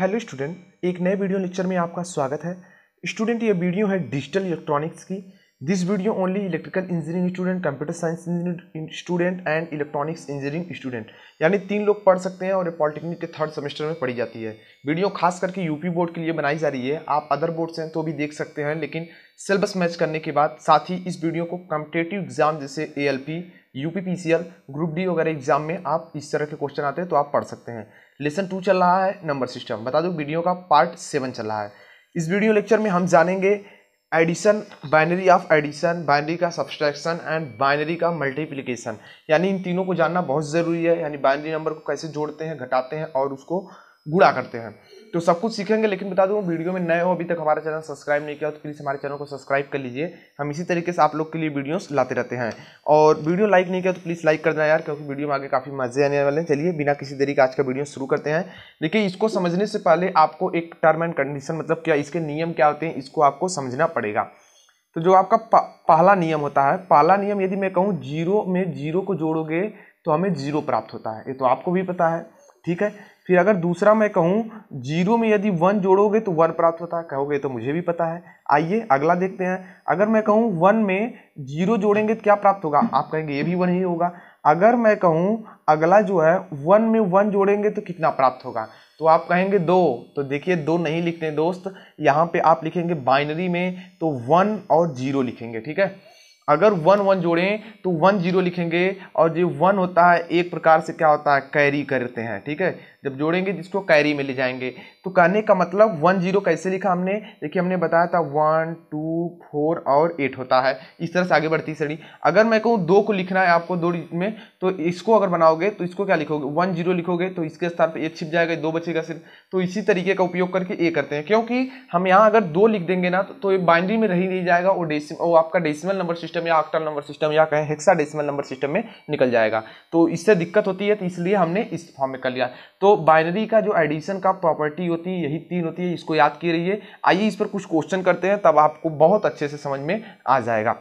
hello student एक नए video lecture में आपका स्वागत है स्टूडेंट ये वीडियो है डिजिटल इलेक्ट्रॉनिक्स की this video only electrical engineering student computer science engineering student and electronics engineering student यानी तीन लोग पढ़ सकते हैं और ये पॉलिटेक्निक के थर्ड सेमेस्टर में पढ़ी जाती है वीडियो खास करके यूपी बोर्ड के लिए बनाई जा रही है आप अदर बोर्ड से हैं तो भी देख सकते हैं लेकिन सिलेबस मैच करने के बाद साथ ही इस वीडियो को कम्पिटेटिव एग्जाम जैसे ए यूपीपीसीएल ग्रुप डी वगैरह एग्जाम में आप इस तरह के क्वेश्चन आते हैं तो आप पढ़ सकते हैं लेसन टू चल रहा है नंबर सिस्टम बता दो वीडियो का पार्ट सेवन चल रहा है इस वीडियो लेक्चर में हम जानेंगे addition binary of addition binary का सब्सट्रैक्शन एंड बाइनरी का मल्टीप्लीकेशन यानी इन तीनों को जानना बहुत ज़रूरी है यानी बाइनरी नंबर को कैसे जोड़ते हैं घटाते हैं और उसको गुड़ा करते हैं तो सब कुछ सीखेंगे लेकिन बता दूँ वीडियो में नए हो अभी तक हमारा चैनल सब्सक्राइब नहीं किया तो प्लीज़ हमारे चैनल को सब्सक्राइब कर लीजिए हम इसी तरीके से आप लोग के लिए वीडियोस लाते रहते हैं और वीडियो लाइक नहीं किया तो प्लीज़ लाइक कर देना यार क्योंकि वीडियो में आगे काफ़ी मज़े आने वाले हैं चलिए बिना किसी तरीके का आज का वीडियो शुरू करते हैं देखिए इसको समझने से पहले आपको एक टर्म एंड कंडीशन मतलब क्या इसके नियम क्या होते हैं इसको आपको समझना पड़ेगा तो जो आपका पहला नियम होता है पहला नियम यदि मैं कहूँ जीरो में जीरो को जोड़ोगे तो हमें जीरो प्राप्त होता है ये तो आपको भी पता है ठीक है फिर अगर दूसरा मैं कहूँ जीरो में यदि वन जोड़ोगे तो वन प्राप्त होता है कहोगे तो मुझे भी पता है आइए अगला देखते हैं अगर मैं कहूँ वन में जीरो जोड़ेंगे तो क्या प्राप्त होगा आप कहेंगे ये भी वन ही होगा अगर मैं कहूँ अगला जो है वन में वन जोड़ेंगे तो कितना प्राप्त होगा तो आप कहेंगे दो तो देखिए दो नहीं लिखते दोस्त यहाँ पे आप लिखेंगे बाइनरी में तो वन और जीरो लिखेंगे ठीक है अगर वन वन जोड़ें तो वन जीरो लिखेंगे और जो वन होता है एक प्रकार से क्या होता है कैरी करते हैं ठीक है जब जोड़ेंगे जिसको कैरी में ले जाएंगे तो कहने का मतलब वन जीरो कैसे लिखा हमने देखिए हमने बताया था वन टू फोर और एट होता है इस तरह से आगे बढ़ती सड़ी अगर मैं कहूँ दो को लिखना है आपको दो में तो इसको अगर बनाओगे तो इसको क्या लिखोगे वन जीरो लिखोगे तो इसके स्थान पर एक छिप जाएगा दो बचेगा सिर्फ तो इसी तरीके का उपयोग करके ए करते हैं क्योंकि हम यहाँ अगर दो लिख देंगे ना तो ये बाइंड्री में रही नहीं जाएगा और डेसिम वो आपका डेसिमल नंबर सिस्टम या आक्टल नंबर सिस्टम या कहें हेक्सा डेसिमल नंबर सिस्टम में निकल जाएगा तो इससे दिक्कत होती है तो इसलिए हमने इस फॉर्म में कर लिया तो बाइनरी का जो एडिशन का प्रॉपर्टी होती है यही तीन होती है इसको याद किए रहिए आइए इस पर कुछ क्वेश्चन करते हैं तब आपको बहुत अच्छे से समझ में आ जाएगा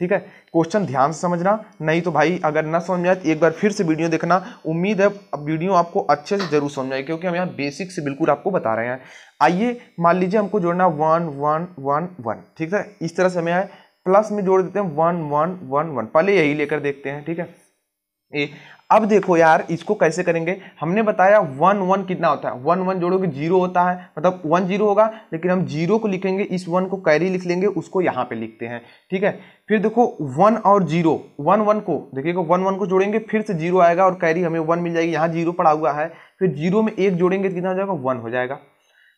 ठीक है क्वेश्चन ध्यान से समझना नहीं तो भाई अगर ना समझ में आए तो एक बार फिर से वीडियो देखना उम्मीद है अब वीडियो आपको अच्छे से जरूर समझ आए क्योंकि हम यहाँ बेसिक से बिल्कुल आपको बता रहे हैं आइए मान लीजिए हमको जोड़ना वन वन वन वन ठीक है इस तरह से हमें आए प्लस में जोड़ देते हैं वन वन वन वन पहले यही लेकर देखते हैं ठीक है ए अब देखो यार इसको कैसे करेंगे हमने बताया वन वन कितना होता है वन वन जोड़ोगे जीरो होता है मतलब वन जीरो होगा लेकिन हम जीरो को लिखेंगे इस वन को कैरी लिख लेंगे उसको यहाँ पे लिखते हैं ठीक है फिर देखो वन और जीरो वन वन को देखिएगा वन वन को जोड़ेंगे फिर से जीरो आएगा और कैरी हमें वन मिल जाएगी यहाँ जीरो पड़ा हुआ है फिर जीरो में एक जोड़ेंगे तो कितना हो जाएगा वन हो जाएगा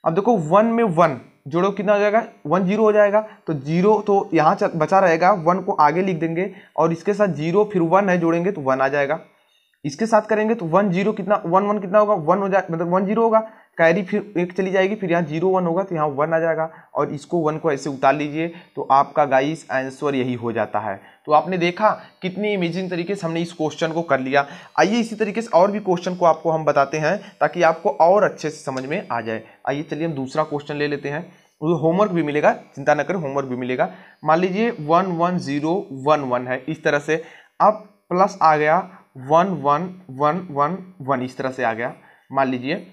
अब देखो वन में वन जोड़ो कितना हो जाएगा वन जीरो हो जाएगा तो जीरो तो यहाँ बचा रहेगा वन को आगे लिख देंगे और इसके साथ जीरो फिर वन है जोड़ेंगे तो वन आ जाएगा इसके साथ करेंगे तो वन जीरो कितना वन वन कितना होगा वन हो जाए मतलब वन जीरो होगा कैरी फिर एक चली जाएगी फिर यहाँ जीरो वन होगा तो यहाँ वन आ जाएगा और इसको वन को ऐसे उतार लीजिए तो आपका गाइस आंसर यही हो जाता है तो आपने देखा कितनी इमेजिंग तरीके से हमने इस क्वेश्चन को कर लिया आइए इसी तरीके से और भी क्वेश्चन को आपको हम बताते हैं ताकि आपको और अच्छे से समझ में आ जाए आइए चलिए हम दूसरा क्वेश्चन ले लेते हैं होमवर्क भी मिलेगा चिंता न करें होमवर्क भी मिलेगा मान लीजिए one one zero one one है इस तरह से अब प्लस आ गया one one one one one इस तरह से आ गया मान लीजिए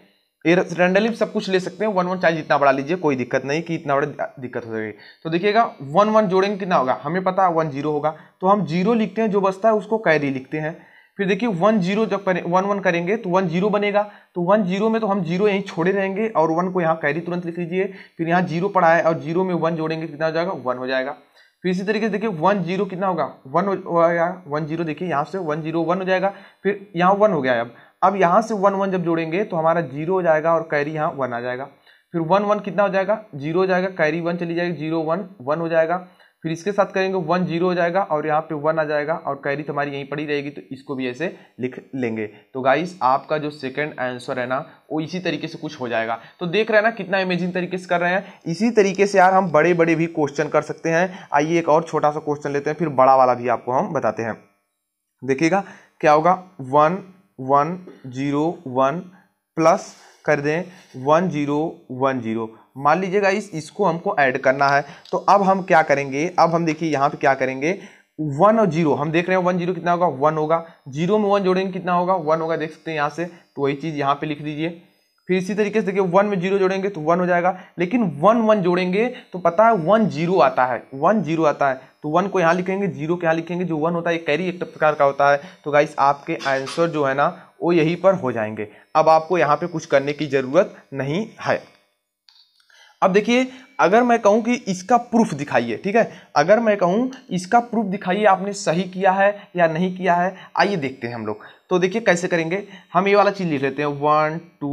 रेंडली सब कुछ ले सकते हैं वन वन चाहे जितना बड़ा लीजिए कोई दिक्कत नहीं कि इतना बड़ा दिक्कत हो जाएगी तो देखिएगा वन वन जोड़ेंगे कितना होगा हमें पता है वन जीरो होगा तो हम जीरो लिखते हैं जो बचता है उसको कैरी लिखते हैं फिर देखिए वन जीरो जब करें वन वन करेंगे तो वन जीरो बनेगा तो वन जीरो में तो हम जीरो यहीं छोड़े रहेंगे और वन को यहाँ कैरी तुरंत लिख लीजिए फिर यहाँ जीरो पड़ा है और जीरो में वन जोड़ेंगे तो कितना हो जाएगा वन हो जाएगा फिर इसी तरीके से देखिए वन जीरो कितना होगा वन हो गया वन जीरो देखिए यहाँ से वन जीरो वन हो जाएगा फिर यहाँ वन हो गया है अब अब यहाँ से वन वन जब जोड़ेंगे तो हमारा जीरो हो जाएगा और कैरी यहाँ वन आ जाएगा फिर वन वन कितना हो जाएगा जीरो हो जाएगा कैरी वन चली जाएगी जीरो वन वन हो जाएगा फिर इसके साथ करेंगे वन जीरो हो जाएगा और यहाँ पे वन आ जाएगा और कैरी हमारी यहीं पड़ी रहेगी तो इसको भी ऐसे लिख लेंगे तो गाइस आपका जो सेकंड आंसर है ना वो इसी तरीके से कुछ हो जाएगा तो देख रहे हैं ना कितना इमेजिंग तरीके से कर रहे हैं इसी तरीके से यार हम बड़े बड़े भी क्वेश्चन कर सकते हैं आइए एक और छोटा सा क्वेश्चन लेते हैं फिर बड़ा वाला भी आपको हम बताते हैं देखिएगा क्या होगा one one zero one plus कर दें वन जीरो वन जीरो मान लीजिएगा इस इसको हमको ऐड करना है तो अब हम क्या करेंगे अब हम देखिए यहाँ पे क्या करेंगे वन और जीरो हम देख रहे हैं वन जीरो कितना होगा वन होगा जीरो में वन जोड़ेंगे कितना होगा वन होगा देख सकते हैं यहाँ से तो वही चीज़ यहाँ पे लिख दीजिए फिर इसी तरीके से देखिए वन में जीरो जोड़ेंगे तो वन हो जाएगा लेकिन वन वन जोड़ेंगे तो पता है वन जीरो आता है वन जीरो आता है तो वन को यहाँ लिखेंगे जीरो के यहाँ लिखेंगे जो वन होता है कैरी एक प्रकार का होता है तो गाइस आपके आंसर जो है ना वो यहीं पर हो जाएंगे अब आपको यहाँ पे कुछ करने की ज़रूरत नहीं है अब देखिए अगर मैं कहूँ कि इसका प्रूफ दिखाइए ठीक है अगर मैं कहूँ इसका प्रूफ दिखाइए आपने सही किया है या नहीं किया है आइए देखते हैं हम लोग तो देखिए कैसे करेंगे हम ये वाला चीज़ लिख लेते हैं वन टू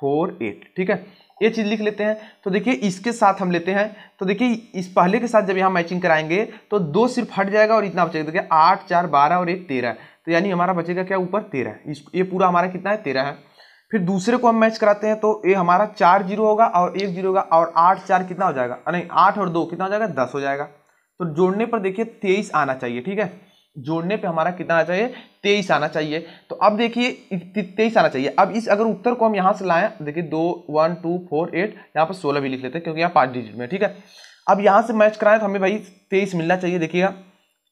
फोर एट ठीक है ये चीज़ लिख लेते हैं तो देखिए इसके साथ हम लेते हैं तो देखिए इस पहले के साथ जब यहाँ मैचिंग कराएंगे तो दो सिर्फ हट जाएगा और इतना बचेगा देखिए आठ चार बारह और एक तेरह तो यानी हमारा बचेगा क्या ऊपर तेरह इस ये पूरा हमारा कितना है तेरह है फिर दूसरे को हम मैच कराते हैं तो ये हमारा चार जीरो होगा और एक जीरो होगा और आठ चार कितना हो जाएगा नहीं आठ और दो कितना हो जाएगा दस हो जाएगा तो जोड़ने पर देखिए तेईस आना चाहिए ठीक है जोड़ने पे हमारा कितना आना चाहिए तेईस आना चाहिए तो अब देखिए तेईस आना चाहिए अब इस अगर उत्तर को हम यहाँ से लाएँ देखिए दो वन टू फोर एट यहाँ पर सोलह भी लिख लेते हैं क्योंकि यहाँ पाँच डिजिट में ठीक है अब यहाँ से मैच कराएं तो हमें भाई तेईस मिलना चाहिए देखिएगा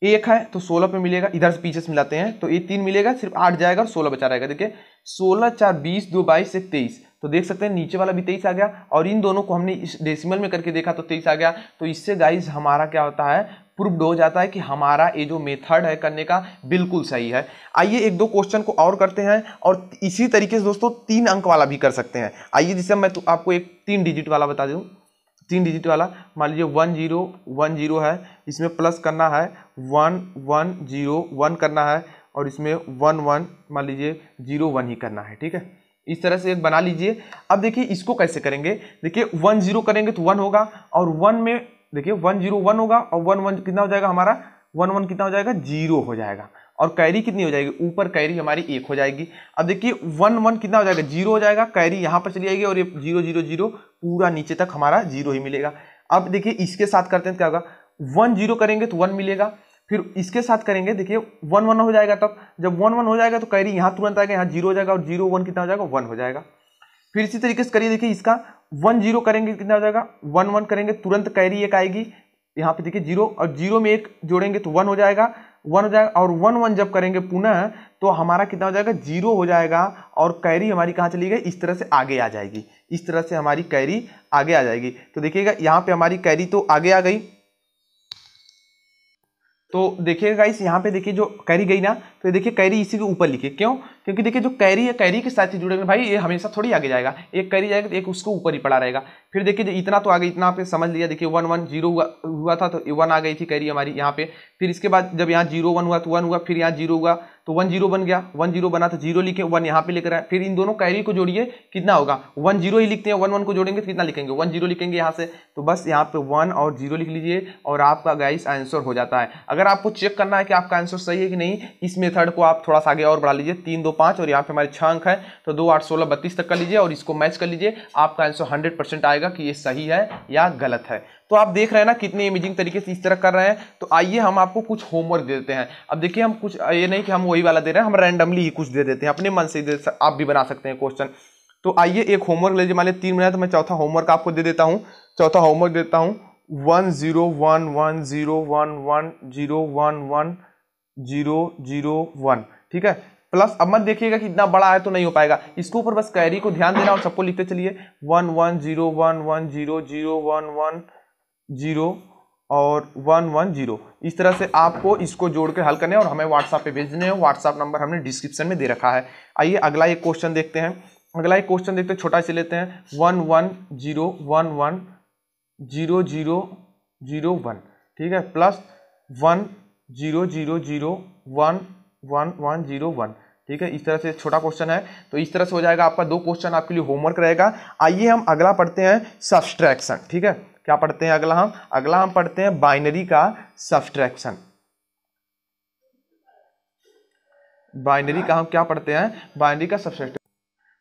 एक है तो सोलह पे मिलेगा इधर से पीछे से मिलाते हैं तो ये तीन मिलेगा सिर्फ आठ जाएगा और सोलह बचा रहेगा देखिए सोलह चार बीस दो बाईस एक तेईस तो देख सकते हैं नीचे वाला भी तेईस आ गया और इन दोनों को हमने इस डेसिमल में करके देखा तो तेईस आ गया तो इससे गाइज हमारा क्या होता है प्रूफ्ड हो जाता है कि हमारा ये जो मेथड है करने का बिल्कुल सही है आइए एक दो क्वेश्चन को और करते हैं और इसी तरीके से दोस्तों तीन अंक वाला भी कर सकते हैं आइए जिससे मैं तो आपको एक तीन डिजिट वाला बता दूँ तीन डिजिट वाला मान लीजिए वन जीरो वन जीरो है इसमें प्लस करना है वन वन जीरो वन करना है और इसमें वन वन मान लीजिए जीरो वन ही करना है ठीक है इस तरह से एक बना लीजिए अब देखिए इसको कैसे करेंगे देखिए वन जीरो करेंगे तो वन होगा और वन में देखिए वन जीरो वन होगा और वन वन कितना हो जाएगा हमारा वन वन कितना हो जाएगा जीरो हो जाएगा और कैरी कितनी हो जाएगी ऊपर कैरी हमारी एक हो जाएगी अब देखिए वन वन कितना हो जाएगा जीरो हो जाएगा कैरी यहाँ पर चली जाएगी और ये जीरो जीरो जीरो पूरा नीचे तक हमारा जीरो ही मिलेगा अब देखिए इसके साथ करते हैं तो क्या होगा वन जीरो करेंगे तो वन मिलेगा फिर इसके साथ करेंगे देखिए वन वन हो जाएगा तब जब वन वन हो जाएगा तो कैरी यहाँ तुरंत आएगा यहाँ जीरो हो जाएगा और जीरो वन कितना हो जाएगा वन हो जाएगा फिर इसी तरीके से करिए देखिए इसका वन जीरो करेंगे कितना हो जाएगा वन वन करेंगे तुरंत कैरी एक आएगी यहाँ पे देखिए जीरो और जीरो में एक जोड़ेंगे तो वन हो जाएगा वन हो जाएगा और वन वन जब करेंगे पुनः तो हमारा कितना हो जाएगा जीरो हो जाएगा और कैरी हमारी कहाँ चली गई इस तरह से आगे आ जाएगी इस तरह से हमारी कैरी आगे आ जाएगी तो देखिएगा यहाँ पे हमारी कैरी तो आगे आ गई तो देखिए गाइस यहाँ पे देखिए जो कैरी गई ना तो देखिए कैरी इसी के ऊपर लिखे क्यों क्योंकि देखिए जो कैरी है कैरी के साथ ही जुड़े हुए भाई ये हमेशा थोड़ी आगे जाएगा एक कैरी जाएगा तो एक उसको ऊपर ही पड़ा रहेगा फिर देखिए इतना तो आगे इतना आपने समझ लिया देखिए वन वन जीरो हुआ हुआ था तो वन आ गई थी कैरी हमारी यहाँ पे फिर इसके बाद जब यहाँ जीरो वन हुआ तो वन हुआ फिर यहाँ जीरो हुआ तो वन जीरो बन गया वन जीरो बना तो जीरो लिखे वन यहाँ पे रहा है फिर इन दोनों कैरी को जोड़िए कितना होगा वन जीरो ही लिखते हैं वन वन को जोड़ेंगे तो कितना लिखेंगे वन जीरो लिखेंगे यहाँ से तो बस यहाँ पे वन और जीरो लिख लीजिए और आपका गाइस आंसर हो जाता है अगर आपको चेक करना है कि आपका आंसर सही है कि नहीं इस मेथड को आप थोड़ा सा आगे और बढ़ा लीजिए तीन दो पाँच और यहाँ पे हमारे छः अंक है तो दो आठ सोलह बत्तीस तक कर लीजिए और इसको मैच कर लीजिए आपका आंसर हंड्रेड आएगा कि ये सही है या गलत है तो आप देख रहे हैं ना कितने इमेजिंग तरीके से इस तरह कर रहे हैं तो आइए हम आपको कुछ होमवर्क दे देते हैं अब देखिए हम कुछ ये नहीं कि हम वही वाला दे रहे हैं हम रैंडमली ही कुछ दे देते हैं अपने मन से दे आप भी बना सकते हैं क्वेश्चन तो आइए एक होमवर्क लीजिए मान लीजिए तीन मिनट तो मैं चौथा होमवर्क आपको दे देता हूँ चौथा होमवर्क देता हूँ one zero one one zero one one zero one one zero zero one ठीक है प्लस अब मत देखिएगा कि इतना बड़ा है तो नहीं हो पाएगा इसके ऊपर बस कैरी को ध्यान देना और सबको लिखते चलिए one one zero one one zero zero one one zero और वन वन जीरो इस तरह से आपको इसको जोड़ कर हल करने और हमें व्हाट्सएप पे भेजने हैं व्हाट्सएप नंबर हमने डिस्क्रिप्शन में दे रखा है आइए अगला एक क्वेश्चन देखते हैं अगला एक क्वेश्चन देखते हैं छोटा से लेते हैं one one zero one one zero zero zero one ठीक है plus one zero zero zero one one one zero one ठीक है इस तरह से छोटा क्वेश्चन है तो इस तरह से हो जाएगा आपका दो क्वेश्चन आपके लिए होमवर्क रहेगा आइए हम अगला पढ़ते हैं सब्सट्रैक्शन ठीक है क्या पढ़ते हैं अगला हम अगला हम पढ़ते हैं बाइनरी का सब्सट्रैक्शन बाइनरी का हम क्या पढ़ते हैं बाइनरी का सब्सट्रैक्शन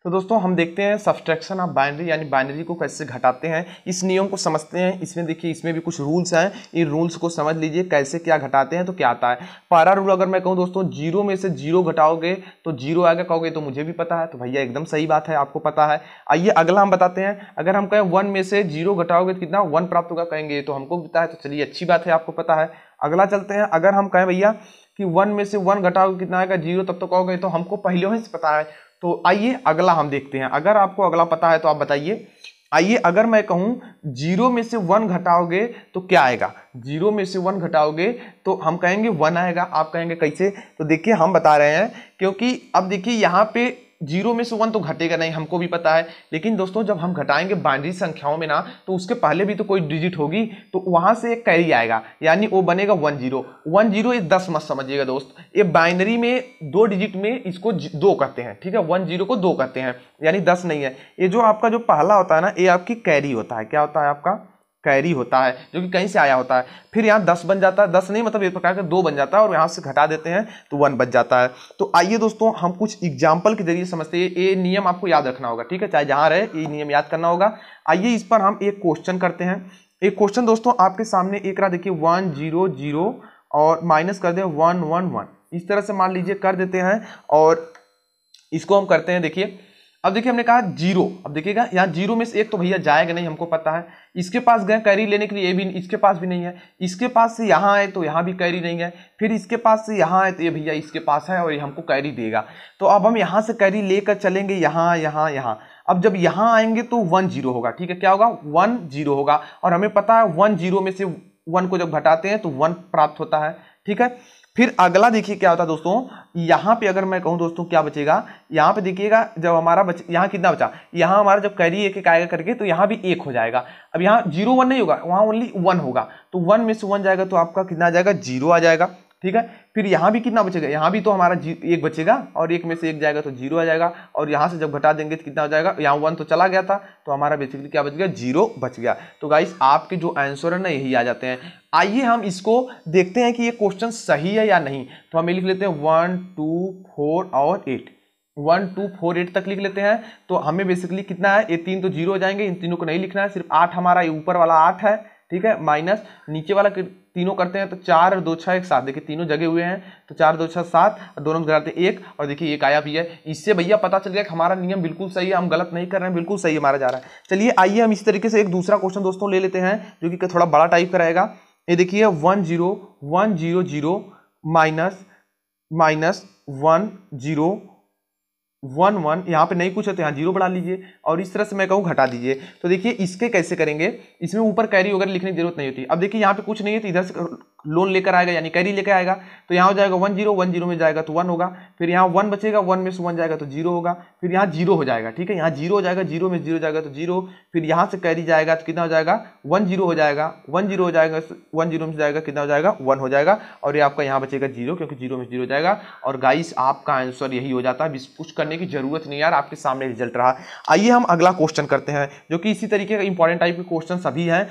तो दोस्तों हम देखते हैं सब्सट्रैक्शन ऑफ बाइनरी यानी बाइनरी को कैसे घटाते हैं इस नियम को समझते हैं इसमें देखिए इसमें भी कुछ रूल्स हैं इन रूल्स को समझ लीजिए कैसे क्या घटाते हैं तो क्या आता है पहला रूल अगर मैं कहूँ दोस्तों जीरो में से जीरो घटाओगे तो जीरो आएगा कहोगे तो मुझे भी पता है तो भैया एकदम सही बात है आपको पता है आइए अगला हम बताते हैं अगर हम कहें वन में से जीरो घटाओगे तो कितना वन प्राप्त होगा कहेंगे तो हमको पता है तो चलिए अच्छी बात है आपको पता है अगला चलते हैं अगर हम कहें भैया कि वन में से वन घटाओगे कितना आएगा जीरो तब तो कहोगे तो हमको पहले ही से पता है तो आइए अगला हम देखते हैं अगर आपको अगला पता है तो आप बताइए आइए अगर मैं कहूँ जीरो में से वन घटाओगे तो क्या आएगा जीरो में से वन घटाओगे तो हम कहेंगे वन आएगा आप कहेंगे कैसे तो देखिए हम बता रहे हैं क्योंकि अब देखिए यहाँ पे जीरो में से वन तो घटेगा नहीं हमको भी पता है लेकिन दोस्तों जब हम घटाएंगे बाइनरी संख्याओं में ना तो उसके पहले भी तो कोई डिजिट होगी तो वहाँ से एक कैरी आएगा यानी वो बनेगा वन जीरो वन जीरो ये दस मत समझिएगा दोस्त ये बाइनरी में दो डिजिट में इसको दो कहते हैं ठीक है वन जीरो को दो कहते हैं यानी दस नहीं है ये जो आपका जो पहला होता है ना ये आपकी कैरी होता है क्या होता है आपका कैरी होता है जो कि कहीं से आया होता है फिर यहाँ दस बन जाता है दस नहीं मतलब एक प्रकार का दो बन जाता है और यहाँ से घटा देते हैं तो वन बच जाता है तो आइए दोस्तों हम कुछ एग्जाम्पल के जरिए समझते हैं ये नियम आपको याद रखना होगा ठीक है चाहे जहाँ रहे ये नियम याद करना होगा आइए इस पर हम एक क्वेश्चन करते हैं एक क्वेश्चन दोस्तों आपके सामने एक रहा देखिए वन जीरो जीरो और माइनस कर दें वन वन वन इस तरह से मान लीजिए कर देते हैं और इसको हम करते हैं देखिए अब देखिए हमने कहा जीरो अब देखिएगा यहाँ जीरो में से एक तो भैया जाएगा नहीं हमको पता है इसके पास गए कैरी लेने के लिए ये भी इसके पास भी नहीं है इसके पास से यहाँ आए तो यहाँ भी कैरी नहीं है फिर इसके पास से यहाँ आए तो ये भैया इसके पास है और ये हमको कैरी देगा तो अब हम यहाँ से कैरी लेकर चलेंगे यहाँ यहाँ यहाँ अब जब यहाँ आएंगे तो वन जीरो होगा ठीक है क्या होगा वन जीरो होगा और हमें पता है वन जीरो में से वन को जब घटाते हैं तो वन प्राप्त होता है ठीक है फिर अगला देखिए क्या होता है दोस्तों यहाँ पे अगर मैं कहूँ दोस्तों क्या बचेगा यहाँ पे देखिएगा जब हमारा बच यहाँ कितना बचा यहाँ हमारा जब कैरी एक एक आएगा करके तो यहाँ भी एक हो जाएगा अब यहाँ जीरो वन नहीं होगा वहाँ ओनली वन होगा तो वन में से वन जाएगा तो आपका कितना आ जाएगा जीरो आ जाएगा ठीक है फिर यहाँ भी कितना बचेगा यहाँ भी तो हमारा एक बचेगा और एक में से एक जाएगा तो जीरो आ जाएगा और यहाँ से जब घटा देंगे तो कितना हो जाएगा यहाँ वन तो चला गया था तो हमारा बेसिकली क्या बच गया जीरो बच गया तो गाइस आपके जो आंसर है ना यही आ जाते हैं आइए हम इसको देखते हैं कि ये क्वेश्चन सही है या नहीं तो हम लिख लेते हैं वन टू फोर और eight one two four eight तक लिख लेते हैं तो हमें बेसिकली कितना है ये तीन तो जीरो हो जाएंगे इन तीनों को नहीं लिखना है सिर्फ आठ हमारा ये ऊपर वाला आठ है ठीक है माइनस नीचे वाला तीनों करते हैं तो चार और दो छः एक सात देखिए तीनों जगह हुए हैं तो चार दो छः सात और दोनों घटाते एक और देखिए एक आया भी है इससे भैया पता चल गया कि हमारा नियम बिल्कुल सही है हम गलत नहीं कर रहे हैं बिल्कुल सही हमारा जा रहा है चलिए आइए हम इस तरीके से एक दूसरा क्वेश्चन दोस्तों ले लेते हैं जो कि थोड़ा बड़ा टाइप का रहेगा ये देखिए one zero one zero zero minus minus one zero one one यहाँ पे नहीं कुछ है तो यहाँ जीरो बढ़ा लीजिए और इस तरह से मैं कहूँ घटा दीजिए तो देखिए इसके कैसे करेंगे इसमें ऊपर कैरी वगैरह लिखने की जरूरत नहीं होती अब देखिए यहाँ पे कुछ नहीं है तो इधर से लोन लेकर आएगा यानी कैरी लेकर आएगा तो यहाँ हो जाएगा वन जीरो वन जीरो में जाएगा तो वन होगा फिर यहाँ वन बचेगा वन में से वन जाएगा तो जीरो होगा फिर यहाँ जीरो हो जाएगा ठीक है यहाँ जीरो हो जाएगा जीरो में जीरो जाएगा तो जीरो फिर यहाँ से कैरी जाएगा तो कितना हो जाएगा वन जीरो हो जाएगा वन जीरो हो जाएगा वन जीरो में जाएगा कितना हो जाएगा वन हो जाएगा और ये आपका यहाँ बचेगा जीरो क्योंकि जीरो में जीरो जाएगा और गाइस आपका आंसर यही हो जाता है कुछ करने की जरूरत नहीं यार आपके सामने रिजल्ट रहा आइए हम अगला क्वेश्चन करते हैं जो कि इसी तरीके का इंपॉर्टेंट टाइप के क्वेश्चन सभी हैं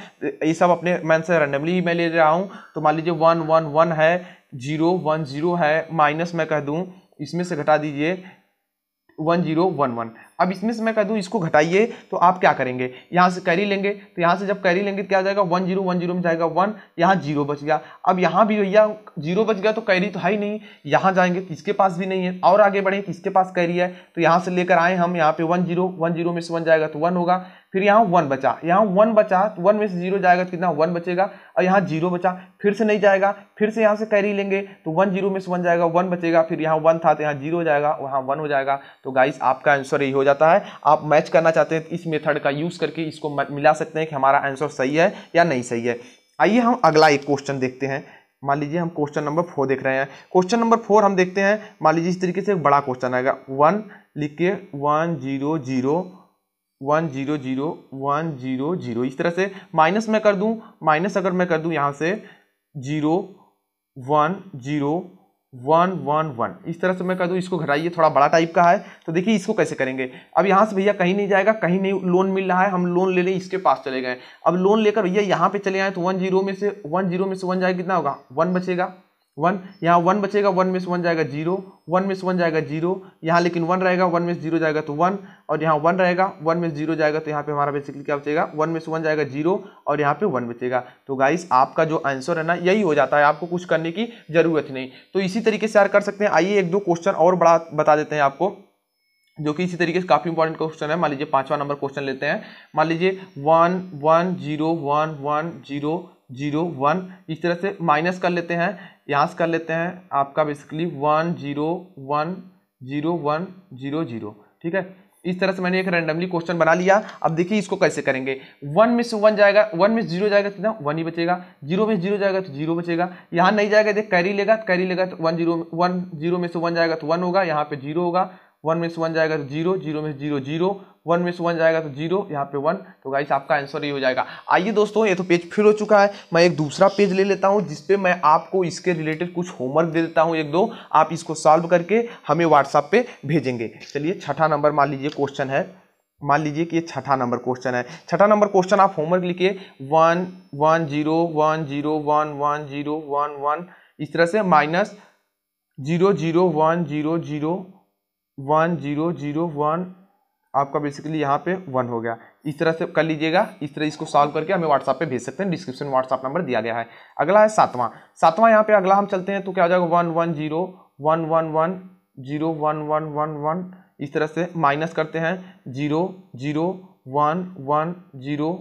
ये सब अपने मैं रैंडमली रेंडमली मैं ले रहा हूँ तो मान लीजिए वन वन वन है जीरो वन जीरो है माइनस मैं कह दूं इसमें से घटा दीजिए वन जीरो वन वन अब इसमें से मैं कह दूँ इसको घटाइए तो आप क्या करेंगे यहाँ से कैरी लेंगे तो यहाँ से जब कैरी लेंगे तो क्या जाएगा वन जीरो वन जीरो में जाएगा वन यहाँ जीरो बच गया अब यहाँ भी भैया जीरो बच गया तो कैरी तो है ही नहीं यहाँ जाएंगे किसके तो पास भी नहीं है और आगे बढ़े किसके तो पास कैरी है तो यहाँ से लेकर आए हम यहाँ पे वन जीरो वन जीरो में से वन जाएगा तो वन होगा फिर यहाँ वन बचा यहाँ वन बचा तो वन में से जीरो जाएगा तो कितना वन बचेगा और यहाँ जीरो बचा फिर से नहीं जाएगा फिर से यहाँ से कैरी लेंगे तो वन जीरो में से वन जाएगा वन बचेगा फिर यहाँ वन था तो यहाँ जीरो जाएगा वहाँ वन हो जाएगा तो गाइस आपका आंसर यही हो जाता है आप मैच करना चाहते हैं इस मेथड का यूज़ करके इसको मिला सकते हैं कि हमारा आंसर सही है या नहीं सही है आइए हम अगला एक क्वेश्चन देखते हैं मान लीजिए हम क्वेश्चन नंबर फोर देख रहे हैं क्वेश्चन नंबर फोर हम देखते हैं मान लीजिए इस तरीके से एक बड़ा क्वेश्चन आएगा वन लिख के one zero zero one zero zero one zero zero इस तरह से माइनस मैं कर दूं माइनस अगर मैं कर दूं यहां से zero one zero one one one इस तरह से मैं कह दूँ इसको घटाइए थोड़ा बड़ा टाइप का है तो देखिए इसको कैसे करेंगे अब यहाँ से भैया कहीं नहीं जाएगा कहीं नहीं लोन मिल रहा है हम लोन ले लें इसके पास चले गए अब लोन लेकर भैया यहाँ पे चले आए तो वन जीरो में से वन जीरो में से वन जाएगा कितना होगा वन बचेगा वन यहाँ वन बचेगा वन मिस वन जाएगा जीरो वन मिस वन जाएगा जीरो यहाँ लेकिन वन रहेगा वन मिस जीरो जाएगा तो वन और यहाँ वन रहेगा वन मिस जीरो जाएगा तो यहाँ पे हमारा बेसिकली क्या बचेगा वन मिस वन जाएगा जीरो और यहाँ पे वन बचेगा तो गाइस आपका जो आंसर है ना यही हो जाता है आपको कुछ करने की जरूरत नहीं तो इसी तरीके से यार कर सकते हैं आइए एक दो क्वेश्चन और बड़ा बता देते हैं आपको जो कि इसी तरीके से काफ़ी इंपॉर्टेंट क्वेश्चन है मान लीजिए पांचवा नंबर क्वेश्चन लेते हैं मान लीजिए one one zero one one zero zero one इस तरह से माइनस कर लेते हैं यहाँ से कर लेते हैं आपका basically one zero one zero one zero zero ठीक है इस तरह से मैंने एक रैंडमली क्वेश्चन बना लिया अब देखिए इसको कैसे करेंगे वन में से वन जाएगा वन में जीरो जाएगा तो ना वन ही बचेगा जीरो में जीरो जाएगा तो जीरो बचेगा यहाँ नहीं जाएगा देख कैरी लेगा कैरी तो लेगा तो वन जीरो वन जीरो में से वन जाएगा तो वन होगा यहाँ पे जीरो होगा वन में से वन जाएगा तो जीरो जीरो में जीरो जीरो वन में से वन जाएगा तो जीरो यहाँ पे वन तो गाइस आपका आंसर ये हो जाएगा आइए दोस्तों ये तो पेज फिर हो चुका है मैं एक दूसरा पेज ले लेता हूँ जिसपे मैं आपको इसके रिलेटेड कुछ होमवर्क दे देता हूँ एक दो आप इसको सॉल्व करके हमें व्हाट्सअप पे भेजेंगे चलिए छठा नंबर मान लीजिए क्वेश्चन है मान लीजिए कि ये छठा नंबर क्वेश्चन है छठा नंबर क्वेश्चन आप होमवर्क लिखिए one one zero one zero one one zero one one इस तरह से minus zero zero one zero zero one zero zero one आपका बेसिकली यहाँ पे वन हो गया इस तरह से कर लीजिएगा इस तरह इसको सॉल्व करके हमें व्हाट्सएप पे भेज सकते हैं डिस्क्रिप्शन में व्हाट्सअप नंबर दिया गया है अगला है सातवां सातवां यहाँ पे अगला हम चलते हैं तो क्या हो जाएगा one one zero one one one zero one one one one इस तरह से माइनस करते हैं zero zero one one zero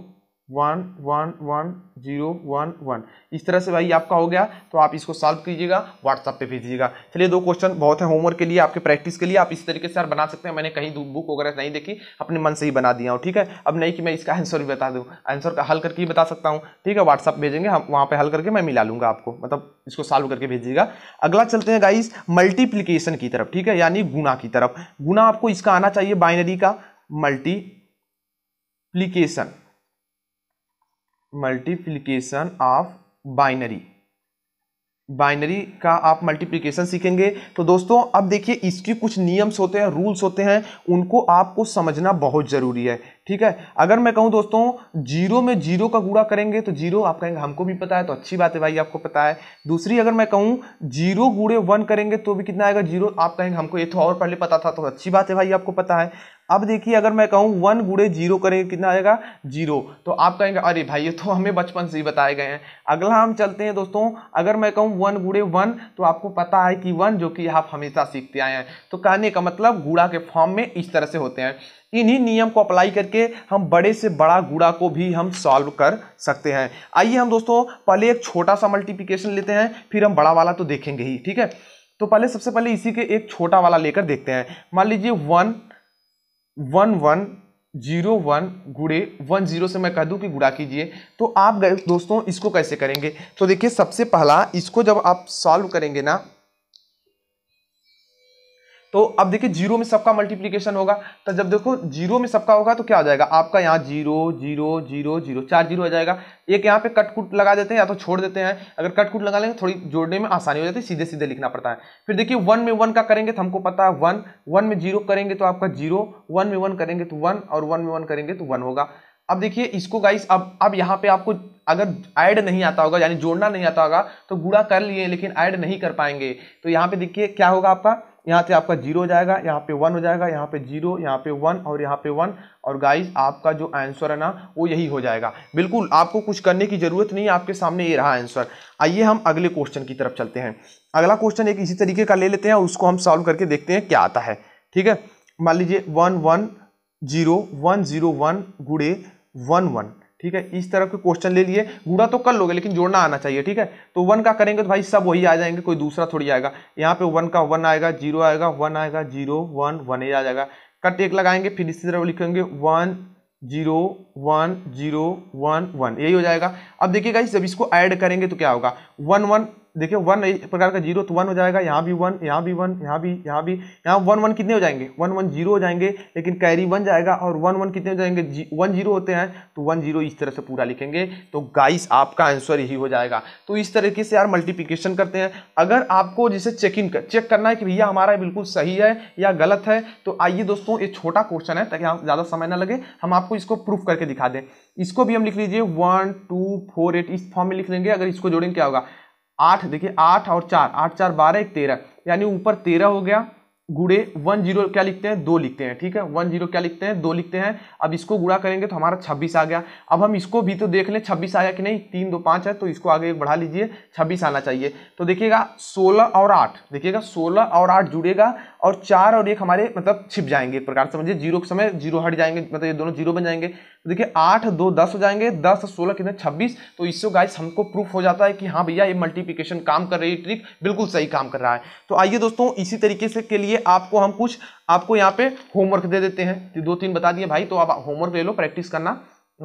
one one one zero one one इस तरह से भाई आपका हो गया तो आप इसको सॉल्व कीजिएगा व्हाट्सअप पे भेज दीजिएगा चलिए दो क्वेश्चन बहुत है होमवर्क के लिए आपके प्रैक्टिस के लिए आप इस तरीके से यार बना सकते हैं मैंने कहीं बुक वगैरह नहीं देखी अपने मन से ही बना दिया हूँ ठीक है अब नहीं कि मैं इसका आंसर भी बता दूँ आंसर का हल करके ही बता सकता हूँ ठीक है व्हाट्सअप भेजेंगे हम वहाँ पर हल करके मैं मिला लूँगा आपको मतलब इसको सॉल्व करके भेजिएगा अगला चलते हैं गाइस मल्टीप्लीकेशन की तरफ ठीक है यानी गुना की तरफ गुना आपको इसका आना चाहिए बाइनरी का multiplication multiplication of binary binary का आप मल्टीप्लीकेशन सीखेंगे तो दोस्तों अब देखिए इसके कुछ नियम्स होते हैं रूल्स होते हैं उनको आपको समझना बहुत ज़रूरी है ठीक है अगर मैं कहूँ दोस्तों जीरो में जीरो का गुड़ा करेंगे तो जीरो आप कहेंगे हमको भी पता है तो अच्छी बात है भाई आपको पता है दूसरी अगर मैं कहूँ जीरो गुड़े वन करेंगे तो भी कितना आएगा जीरो आप कहेंगे हमको ये तो और पहले पता था तो अच्छी बात है भाई आपको पता है अब देखिए अगर मैं कहूँ वन गुड़े जीरो करेंगे कितना आएगा जीरो तो आप कहेंगे अरे भाई ये तो हमें बचपन से ही बताए गए हैं अगला हम चलते हैं दोस्तों अगर मैं कहूँ वन गुड़े वन तो आपको पता है कि वन जो कि आप हमेशा सीखते आए हैं तो कहने का मतलब गुड़ा के फॉर्म में इस तरह से होते हैं इन्हीं नियम को अप्लाई करके हम बड़े से बड़ा गुड़ा को भी हम सॉल्व कर सकते हैं आइए हम दोस्तों पहले एक छोटा सा मल्टीप्लीकेशन लेते हैं फिर हम बड़ा वाला तो देखेंगे ही ठीक है तो पहले सबसे पहले इसी के एक छोटा वाला लेकर देखते हैं मान लीजिए one one one zero one गुड़े वन जीरो से मैं कह दूं कि गुड़ा कीजिए तो आप दोस्तों इसको कैसे करेंगे तो देखिए सबसे पहला इसको जब आप सॉल्व करेंगे ना तो अब देखिए जीरो में सबका मल्टीप्लीकेशन होगा तो जब देखो जीरो में सबका होगा तो क्या आ जाएगा आपका यहाँ जीरो जीरो जीरो जीरो चार जीरो आ जाएगा एक यहाँ पे कट कुट लगा देते हैं या तो छोड़ देते हैं अगर कट कुट लगा लेंगे थोड़ी जोड़ने में आसानी हो जाती है सीधे सीधे लिखना पड़ता है फिर देखिए वन में वन का करेंगे तो हमको पता है वन वन में जीरो करेंगे तो आपका जीरो वन में वन करेंगे तो वन और वन में वन करेंगे तो वन होगा अब देखिए इसको गाइस अब अब यहाँ पे आपको अगर ऐड नहीं आता होगा यानी जोड़ना नहीं आता होगा तो गुड़ा कर लिए लेकिन ऐड नहीं कर पाएंगे तो यहाँ पे देखिए क्या होगा आपका यहाँ से आपका जीरो हो जाएगा यहाँ पे वन हो जाएगा यहाँ पे जीरो यहाँ पे वन और यहाँ पे वन और गाइस आपका जो आंसर है ना वो यही हो जाएगा बिल्कुल आपको कुछ करने की ज़रूरत नहीं आपके सामने ये रहा आंसर आइए हम अगले क्वेश्चन की तरफ चलते हैं अगला क्वेश्चन एक इसी तरीके का ले लेते हैं उसको हम सॉल्व करके देखते हैं क्या आता है ठीक है मान लीजिए one one zero one zero one गुड़े वन वन ठीक है इस तरह के क्वेश्चन ले लिए गुड़ा तो कर लोगे लेकिन जोड़ना आना चाहिए ठीक है तो वन का करेंगे तो भाई सब वही आ जाएंगे कोई दूसरा थोड़ी आएगा यहाँ पे वन का वन आएगा जीरो आएगा वन आएगा जीरो वन वन ही आ जाएगा कट एक लगाएंगे फिर इसी तरह लिखेंगे one zero one zero one one यही हो जाएगा अब देखिएगा जब इसको ऐड करेंगे तो क्या होगा वन वन देखिए वन प्रकार का जीरो तो वन हो जाएगा यहाँ भी वन यहाँ भी वन यहाँ भी यहाँ भी यहाँ वन वन कितने हो जाएंगे वन वन जीरो हो जाएंगे लेकिन कैरी वन जाएगा और वन वन कितने हो जाएंगे जी वन जीरो होते हैं तो वन जीरो इस तरह से पूरा लिखेंगे तो गाइस आपका आंसर यही हो जाएगा तो इस तरीके से यार मल्टीप्लीकेशन करते हैं अगर आपको जिसे चेक इन कर चेक करना है कि भैया हमारा बिल्कुल सही है या गलत है तो आइए दोस्तों ये छोटा क्वेश्चन है ताकि ज़्यादा समय ना लगे हम आपको इसको प्रूफ करके दिखा दें इसको भी हम लिख लीजिए वन टू फोर एट इस फॉर्म में लिख लेंगे अगर इसको जोड़ेंगे क्या होगा आठ देखिए आठ और चार आठ चार बारह एक तेरह यानी ऊपर तेरह हो गया गुड़े वन जीरो क्या लिखते हैं दो लिखते हैं ठीक है वन जीरो क्या लिखते हैं दो लिखते हैं अब इसको गुड़ा करेंगे तो हमारा छब्बीस आ गया अब हम इसको भी तो देख लें छब्बीस आया कि नहीं तीन दो पाँच है तो इसको आगे बढ़ा लीजिए छब्बीस आना चाहिए तो देखिएगा सोलह और आठ देखिएगा सोलह और आठ जुड़ेगा और चार और एक हमारे मतलब छिप जाएंगे एक प्रकार समझिए जीरो के समय जीरो हट जाएंगे मतलब ये दोनों जीरो बन जाएंगे तो देखिए आठ दो दस हो जाएंगे दस सोलह कितने छब्बीस तो इससे गाइस हमको प्रूफ हो जाता है कि हाँ भैया ये मल्टीप्लिकेशन काम कर रही है ट्रिक बिल्कुल सही काम कर रहा है तो आइए दोस्तों इसी तरीके से के लिए आपको हम कुछ आपको यहाँ पे होमवर्क दे देते हैं दो तीन बता दिए भाई तो आप होमवर्क ले लो प्रैक्टिस करना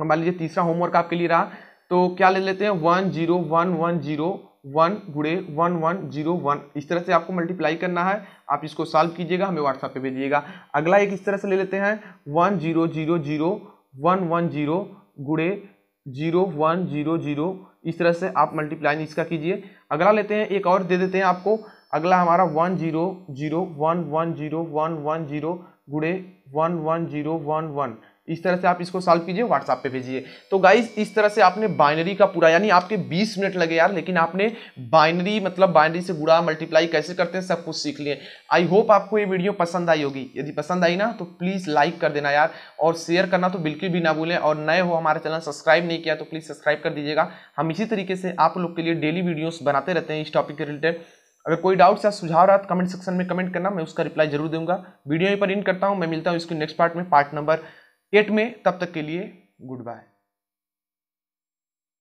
मान लीजिए तीसरा होमवर्क आपके लिए रहा तो क्या ले लेते हैं one zero one one zero one गुड़े वन वन जीरो वन इस तरह से आपको मल्टीप्लाई करना है आप इसको सॉल्व कीजिएगा हमें व्हाट्सएप पे भेजिएगा अगला एक इस तरह से ले लेते हैं one zero zero zero one one zero गुड़े जीरो वन जीरो जीरो इस तरह से आप मल्टीप्लाई इसका कीजिए अगला लेते हैं एक और दे देते हैं आपको अगला हमारा one zero zero one one zero one one zero गुड़े one one zero one one इस तरह से आप इसको सॉल्व कीजिए व्हाट्सएप पे भेजिए तो गाइज इस तरह से आपने बाइनरी का पूरा यानी आपके 20 मिनट लगे यार लेकिन आपने बाइनरी मतलब बाइनरी से गुड़ा मल्टीप्लाई कैसे करते हैं सब कुछ सीख लिए आई होप आपको ये वीडियो पसंद आई होगी यदि पसंद आई ना तो प्लीज़ लाइक कर देना यार और शेयर करना तो बिल्कुल भी ना भूलें और नए हो हमारे चैनल सब्सक्राइब नहीं किया तो प्लीज़ सब्सक्राइब कर दीजिएगा हम इसी तरीके से आप लोग के लिए डेली वीडियोज़ बनाते रहते हैं इस टॉपिक के रिलेटेड अगर कोई डाउट्स या सुझाव रहा तो कमेंट सेक्शन में कमेंट करना मैं उसका रिप्लाई जरूर दूंगा वीडियो पर इन करता हूँ मैं मिलता हूँ इसके नेक्स्ट पार्ट में पार्ट नंबर एट में तब तक के लिए गुड बाय